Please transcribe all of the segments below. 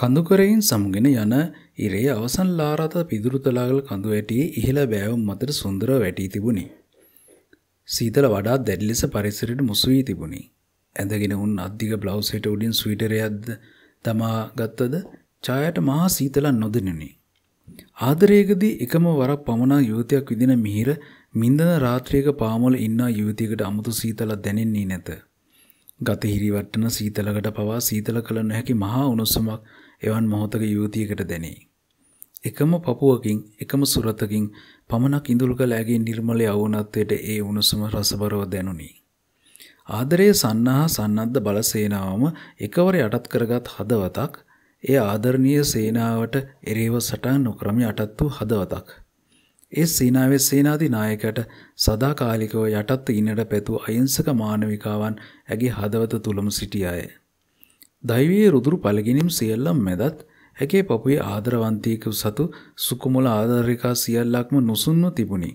කඳුකරයින් සමුගෙන යන ඉරේ අවසන් ලාරත පිදුරුතලාගල් කඳු ඇටියේ ඉහළ බෑවුම් මතට සුන්දර වැටී තිබුණි. සීතල වඩාත් දැඩි ලෙස පරිසරයට මුසු වී තිබුණි. ඇඳගෙන උන් අධික බ්ලවුස් එක උඩින් ස්වීටරයක්ද තමා ගත්තද ඡායට මහා සීතලක් නොදෙනුනි. ආදරයේදී එකම වරක් පමණ යුවතියක් විදින මිහිර මින්දන රාත්‍රියක පාමුල ඉන්නා යුවතියකට අමුතු සීතලක් දැනෙන්නේ නැත. ගත හිරිවට්ටන සීතලකට පවා සීතල කළ නොහැකි මහා උණුසුමක් එවන් මොහොතක යුවතියකට දැනේ. එකම පපුුවකින් එකම සුරතකින් පමණක් ඉඳුල්ක ලෑගේ නිර්මල අවුනත්වයට ඒ උණුසුම රසබරව දැනුනි. ආදරයේ සන්නහා සන්නද්ධ බලසේනාවම එකවර යටත් කරගත් හදවතක් ඒ ආදරණීය සේනාවට එරේව සටන් නොක්‍රම යටත් වූ හදවතක්. ඒ සේනාවේ සේනාධි නායකට සදාකාලිකව යටත් ඉන්නට පැතු අයිංසක මානවිකාවන් ඇගේ හදවත තුළම සිටියාය. දෛවයේ රුදුරු පළගිනිම් සියල්ලම් මැදත් හැකේ පපුේ ආදරවන්තයක සතු සුකුමුල ආදරිකා සියල්ලක්ම නුසුන්ව තිබුණි.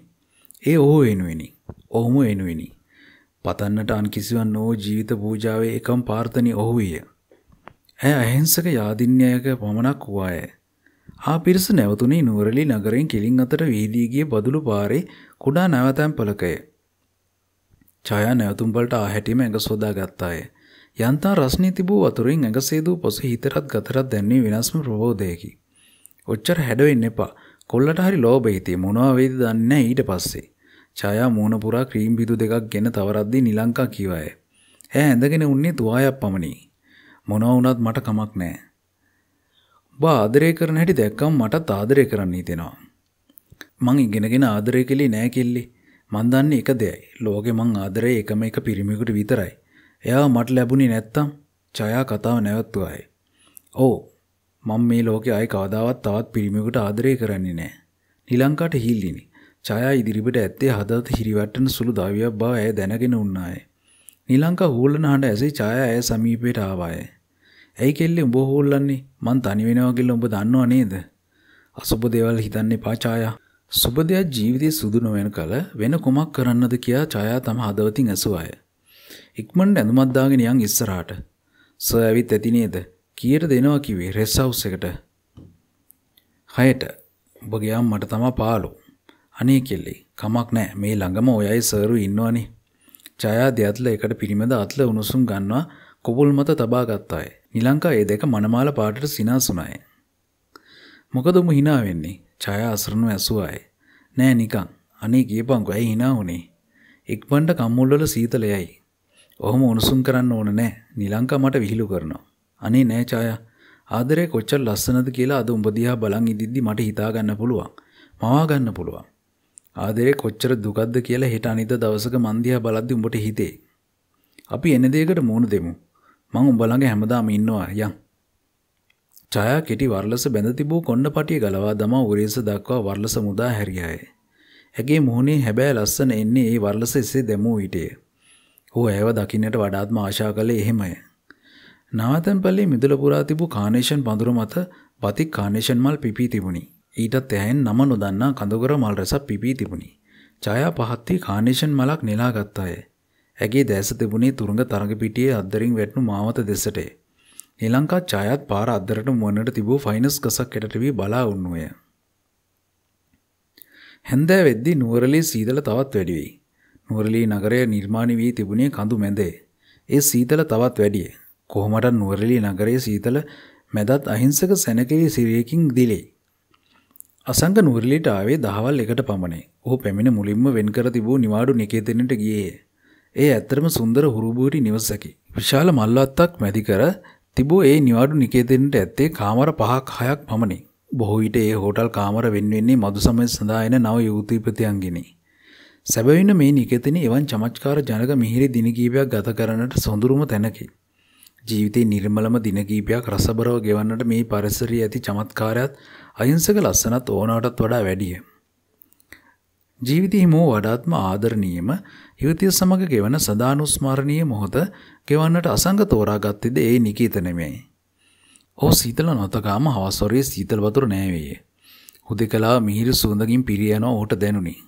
ඒ ඔහු එනුවෙනි. ඔහුම එනුවෙනි. පතන්නට අන් කිසිවන් නෝ ජීවිත පූජාවේ එකම් පාර්ථනි ඔහුවිය. ඇය අහිංසක යාදින්්‍යයක පමණක් වූවාය. ආ පිරිස නැවතුනේ නුවරලි නගරෙන් කෙලින් අතට වීදීගිය බදුළු පාරේ කුඩා නැවතැම් පලකය. චයා නැවතුම්බලට ආහැටිම ඇඟ සොදා ගත්තාය. යන්තා රස්නී තිබූ වතුරින් ඇඟසේදූ පොස හිතරත් ගතරත් දැන්නේ වෙනස්ම ප්‍රබෝධයකි. ඔච්චර හැඩවෙන්න එපා කොල්ලට හරි ලෝබහිතේ මොනවවෙද දන්න ඊට පස්සේ. චයා මූුණපුරා ක්‍රීම් බිදු දෙකක් ගෙන තවරද්දි නිලංකා කිවය. හැ ඇඳගෙන උන්නේ තුවායක් පමණි. මොනවුනත් මට කමක් නෑ. බා ආදරය කරන හැටි දැක්කම් මට ආදරය කරන්න හිතෙනවා. මං ඉගෙනගෙන ආදරය කෙලි නෑ කෙල්ලි මන්දන්න එක දෙයයි ලෝකෙ මං ආදරය එකම එක පිරිමිකුට විතරයි. එයා මට ලැබුණේ නැත්තම් ජයා කතාව නැවත්තුවායි. ඕ මං මේ ලෝකෙ අය කවදාවත් තවත් පිරිමියකට ආදරය කරන්නේ නෑ. නිලංකාට හිල්ලිනි. ජයා ඉදිරිපිට ඇත්තේ හදවත හිරිවැටෙන සුළු දවියක් බව ඇය දැනගෙන උන්නාය. නිලංකා හූල්ලන හඬ ඇසේ ජයා ඇය සමීපයට ආවාය. ඇයි කෙල්ලේ උඹ හූල්ලන්නේ? මං තනි වෙනවා කියලා උඹ දන්නව නේද? අසුබ දේවල් හිතන්න එපා ජයා. සුබ දෙයක් ජීවිතයේ සුදු නොවන කල වෙන කුමක් කරන්නද කියා ඡායා තම හදවතින් ඇසුවාය. ඉක්මනට ඇඳුමක් දාගෙන යන් ඉස්සරහට. සර් ඇවිත් ඇති නේද? කීයට දෙනවා කිව්වේ රෙස් හවුස් එකට. හයට. ඔබ ගියාම මට තමා පාළු. අනේ කෙල්ලේ. කමක් නෑ. මේ ළඟම ඔයයි සර්ු ඉන්නවනේ. ජයා දෙයත්ල එකට පිරිමද අත්ල උණුසුම් ගන්නවා කුබුල් මත තබා ගත්තාය. නිලංකා ඒ දෙක මනමාල පාටට සිනාසුනාය. මොකද උඹ hina වෙන්නේ? ඡායා අසරණව ඇසුවායි. නෑ නිකන්. අනේ ගියපන්කෝ ඇයි hina උනේ? ඉක්මනට කම්මුල්වල සීතලයයි. ඔහොම උණුසුම් කරන්න ඕන නෑ නිලංකා මට විහිළු කරනවා. අනේ නෑ ඡායා. ආදරේ කොච්චර ලස්සනද කියලා අද උඹ දිහා බලන් ඉදිද්දි මට හිතා ගන්න පුළුවන්. මවා ගන්න පුළුවන්. ආදරේ කොච්චර දුකක්ද කියලා හෙට අනිද්දා දවසක මන් දිහා බලද්දි උඹට හිතේ. අපි එන දෙයකට මූණ දෙමු. මං උඹ ළඟ හැමදාම ඉන්නවා යන්. ඡායා කෙටි වර්ලස බැඳ තිබූ කොණ්ඩ පටිය ගලවා දමා උරේස දක්වා වර්ලස මුදා හැරියාය. ඇගේ මුහුණේ හැබෑ ලස්සන එන්නේ ඒ වර්ලස එසේ දැමූ විටය. ඔහු ඇයව දකින්නට වඩාත්ම ආශා කළේ එහෙමය. නාතන්පල්ලේ මිදුල පුරා තිබූ කානේෂන් පඳුර මත පතික් කානේෂන් මල් පිපී තිබුණි. ඊටත් එහැයින් නම නොදන්නා කඳුකර මල් රසක් පිපී තිබුණි. ඡායා පහත් වී කානේෂන් මලක් නෙලා ගත්තාය. ඇගේ දැස තිබුණේ තුරුඟ තරඟ පිටියේ අද්දරින් වැටුණු මාවත දෙසටේ. නිලංකා ඡායත් පාර අද්දරට මුවන්නට තිබූ ෆයිනස් ගසක් එකට වී බලා වුණුය. හැන්දෑ වෙද්දි නුවරලේ සීතල තවත් වැඩි වෙයි. නුවරලී නගරය නිර්මාණ වී තිබුණේ කඳු මැදේ. ඒ සීතල තවත් වැඩිය. කොහොමට නුවරලී නගරයේ සීතල මැදත් අහිංසක සැනකිලි සිරියකින් දිලේ. අසංග නුවරලිට ආවේ දහවල් එකට පමණේ. ඔහු පැමිණ මුලින්ම වෙන්කර තිබූ නිවාඩු නිකේතනට ගියේ. ඒ ඇත්තරම සුන්දර හුරුබූටි නිවසකි. විශාල මල්ලත්තක් මැදිකර තිබූ ඒ නිවාඩු නිකේතනට ඇත්තේ කාමර පහක් හයක් පමණි. බොහෝ විට ඒ හෝටල් කාමර වෙන්වෙන්නේ මදු සමය සඳහා එන නව යූතීපතියන්ගිනි. සැබවින මේ නිකතින එවන් චමච්කාර ජනක මිහිරි දිනකීපයක් ගත කරනට සොඳුරුම තැනකි. ජීවිතේ නිර්මලම දිනකීපයක් රසබරව ගෙවන්නට මේ පරිසරී ඇති චමත්කාරයත් අයිංසක ලස්සනත් ඕනටත් වඩා වැඩිය. ජීවිත හිමෝ වඩාත්ම ආදරණීයම හිවතිය සමඟ ගෙවන සදානුස්මාරණීය මොහොත ගෙවන්නට අසංග තෝරාගත්තිද ඒ නිකීතනෙමෙයි. ඕ සීතල නොතකාම හවසොරේ සීතල් වතුර නෑවේය. හුදෙකලා මිහිරි සුවඳකින් පිරියනෝ ඕට දැනුනිි.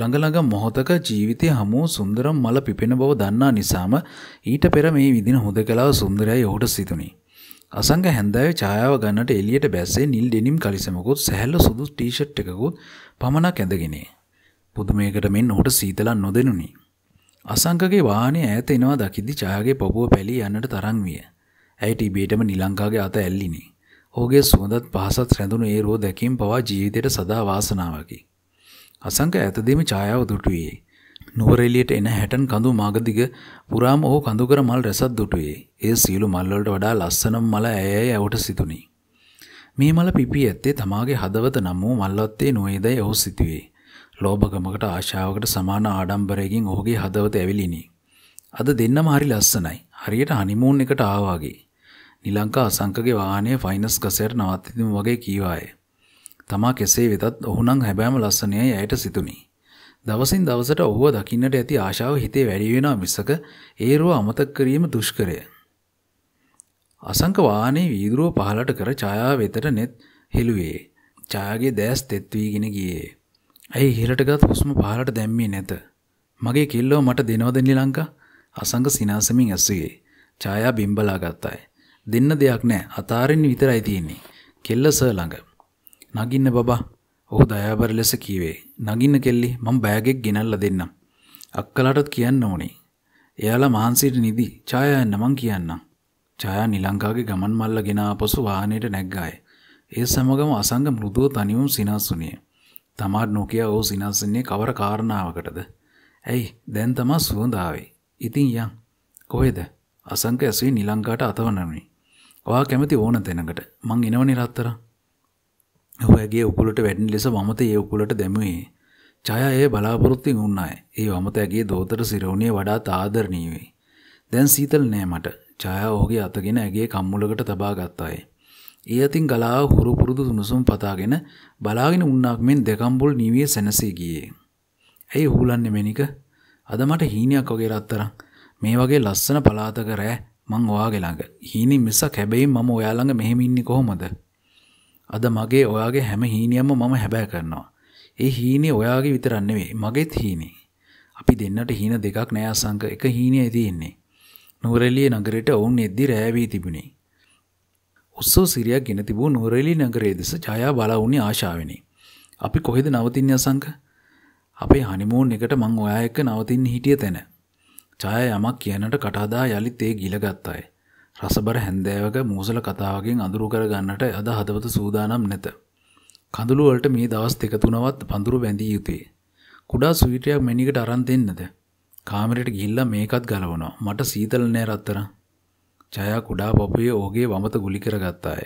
ළඟළඟ මොහොතක ජීවිතය හමුව සුන්දරම් මල පිපෙන බව දන්නා නිසාම ඊට පෙර මේ විදින හොද කලාව සුන්දරයි ඔහුට සිතුනි. අසංග හැන්දාවේ ඡායාව ගන්නට එළියට බැස්සේ නිල් ඩෙනිම් කලිසමකුත් සැහැල්ල සුදු ටී-ෂර්ට් එකකුත් පමණක් ඇඳගෙනේ. පුදුමයකට මෙන් ඔහුට සීතලක් නොදෙනුනි. අසංගගේ වාහනේ ඈත එනවා දකිද්දි ඡායාගේ පපුව පැලී යන්නට තරම් විය. ඇයිට ඉබේටම නිලංකාගේ අත ඇල්ලිනේ. ඔහුගේ සුවඳත් පහසත් රැඳුණු ඒ රෝ දැකීම පවා ජීවිතයට සදා වාසනාවකි. අසංක ඇතදීම ඡායාව දුටුවේ. නුවර එළියට එන හැටන් කඳු මාගදිග පුරාම ඔහු කඳුකර මල් රැසක් දුටුවේ. ඒ සියලු මල්වලට වඩා ලස්සනම මල ඇයයි ඇවට සිතුනි. මේ මල පිපී ඇත්තේ තමාගේ හදවත නම් වූ මල්වත්තේ නොවේදයි ඔහු සිතුවේ. ලෝභකමකට ආශාවකට සමාන ආඩම්බරයකින් ඔහුගේ හදවත ඇවිලිනි. අද දෙන්නම හරි ලස්සනයි. හරියට හනිමූන් එකට ආවාගේ. නිලංකා අසංකගේ වාහනය ෆයිනස් ගසයට නවත්තිතුම වගේ කීවායේ. තමා කෙසේ වෙතත් ඔහුනම් හැබෑම ලස්සනයයි ඇයට සිතුනි. දවසින් දවසට ඔහුව දකින්නට ඇති ආශාව හිතේ වැඩි වෙනා මිසක ඒරුව අමතක කිරීම දුෂ්කරය. අසංක වාහනේ වීදුරුව පහලට කර ඡායාව වෙතට net හෙළුවේ. ඡායාගේ දැස් තෙත් වීගෙන ගියේ. ඇයි ඉහළටගත් හුස්ම පහලට දැම්මේ නැත. මගේ කෙල්ලෝ මට දෙනවද නිලංකා? අසංක සිනාසෙමින් ඇසුවේ. ඡායා බිම්බලා ගත්තාය. දෙන්න දෙයක් නැහැ. අතාරින්න විතරයි තියෙන්නේ. කෙල්ල සර් ළඟ. නගින්න බබා ඔහු දයාබර ලෙස කීවේ. නගින්න කෙල්ලි මම බෑගෙක් ගෙනල්ලා දෙන්නම්. අක්කලාටත් කියන්න ඕනේ. එයාලා මහන්සියට නිදි ඡායා යන්න මං කියන්නම්. ඡායා නිලංකාගේ ගමන් මල්ල ගෙන ආපසු වාහනේට නැග්ගාය. ඒ සමගම අසංග මෘදුව තනිවම සිනස්සුනේ. තමාට නොකිය ඔහු සිනස්සන්නේ කවර කාරණාවකටද? ඇයි දැන් තමා සුවඳ ආවේ. ඉතින් යන්. කොහෙද? අසංක ඇසුවේ නිලංකාට අතවනනුයි. ඔයා කැමති ඕන තැනකට. මං එනවනේ රත්තරන්. ඔහුගේ උකුලට වැඩින් ලෙස වමත ඒ උකුලට දැමුවේ. ඡයා ඒ බලාපොරොත්තුෙන් වුණාය. ඒ වමත ඇගේ දෝතර සිරවුණේ වඩාත් ආදරණීය වෙයි. දැන් සීතල නෑ මට. ඡයා ඔහුගේ අතගෙන ඇගේ කම්මුලකට තබා ගත්තාය. ඒ අතින් ගලාව හුරු පුරුදු සුනුසුම් පතාගෙන බලාගෙන උන්නාක් මෙන් දෙකම්බුල් නිවිය සැනසී ගියේ. ඇයි හූලන්නේ මෙනික? අද මට හීනයක් වගේ රත්තරන්. මේ වගේ ලස්සන පලාතක රෑ මං ඔයාගේ ළඟ. හීනින් මිසක් හැබැයි මම ඔයාලඟ මෙහෙම ඉන්නේ කොහොමද? අද මගේ ඔයාගේ හැම හීනියම්ම මම හැබෑ කරනවා. ඒ හීනේ ඔයාගේ විතරන්නේවේ මගේත් හීනේ. අපි දෙන්නට හීන දෙකක් නෑ අසංක එක හීනය තියෙන්නේ. නුවරෙලිය නගරයට ඔවුන් එද්දි රෑවී තිබුණේ. උස්සෝ සිරියක් ගෙන තිබූ නුවරෙලි නගරේ දෙස ජයා බලවුණේ ආශාවෙනි. අපි කොහෙද නවතින්නේ අසංක? අපේ හනිමූන් එකට මං ඔයා එක්ක නවතින්න හිටිය තැන. ජයා යමක් කියනට කටහදා යලිත් ඒ ගිලගත් අය. රසබර හැන්දෑවක මූසල කතාවකින් අඳුරු කර ගන්නට අද හදවත සූදානම් නැත. කඳුළුවලට මේ දවස් දෙක තුනවත් පඳුරු බැඳී යුතුය. කුඩා සුවිටයක් මෙනිකට අරන් දෙන්නද? කාමරයට ගිහිල්ලා මේකත් ගලවනවා. මට සීතල නෑ රත්තරන්. ජයා කුඩා පපුවේ ඕගේ වමත ගුලි කරගත්තාය.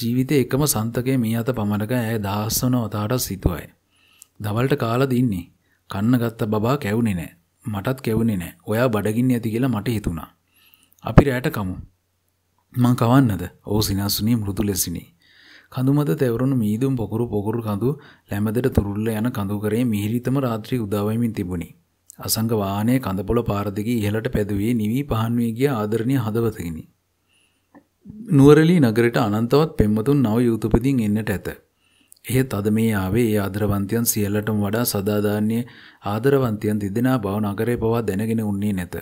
ජීවිතේ එකම සන්තකයේ මේ අත පමණක ඇය දහස් වන වතාවටත් සිටුවයි. දවල්ට කාලා දින්නේ. කන්න ගත්ත බබා කැවුනේ නෑ. මටත් කැවුනේ නෑ. ඔයා බඩගින්නේ ඇති කියලා මට හිතුණා. අපි රැයට කමු. මං කවන්නද ඕ සිනාසුනී මෘදු ලෙසිනි. කඳුමත තැවරුණු මීදුම් පොකුරු පොකුරු කඳු ලැමදට තුරුල්ල යන කඳුකරේ මිහිරිතම රාත්‍රී උදාවමින් තිබුණි. අසංග වාහනේ කඳපොළ පාරදිගේ ඉහළට පැදුවේ නිවී පහන් වී ගිය ආදරණීය හදවතකිනි. නුවරලි නගරයට අනන්තවත් පෙම්වතුන් නව යූතපතින් එන්නට ඇත. එහෙත් අද මේ ආවේ ඒ ආදරවන්තයන් සියල්ලටම වඩා සදාධාරණීය ආදරවන්තයන් දෙදෙනා බව නගරේ පවා දැනගෙන උන්නේ නැත.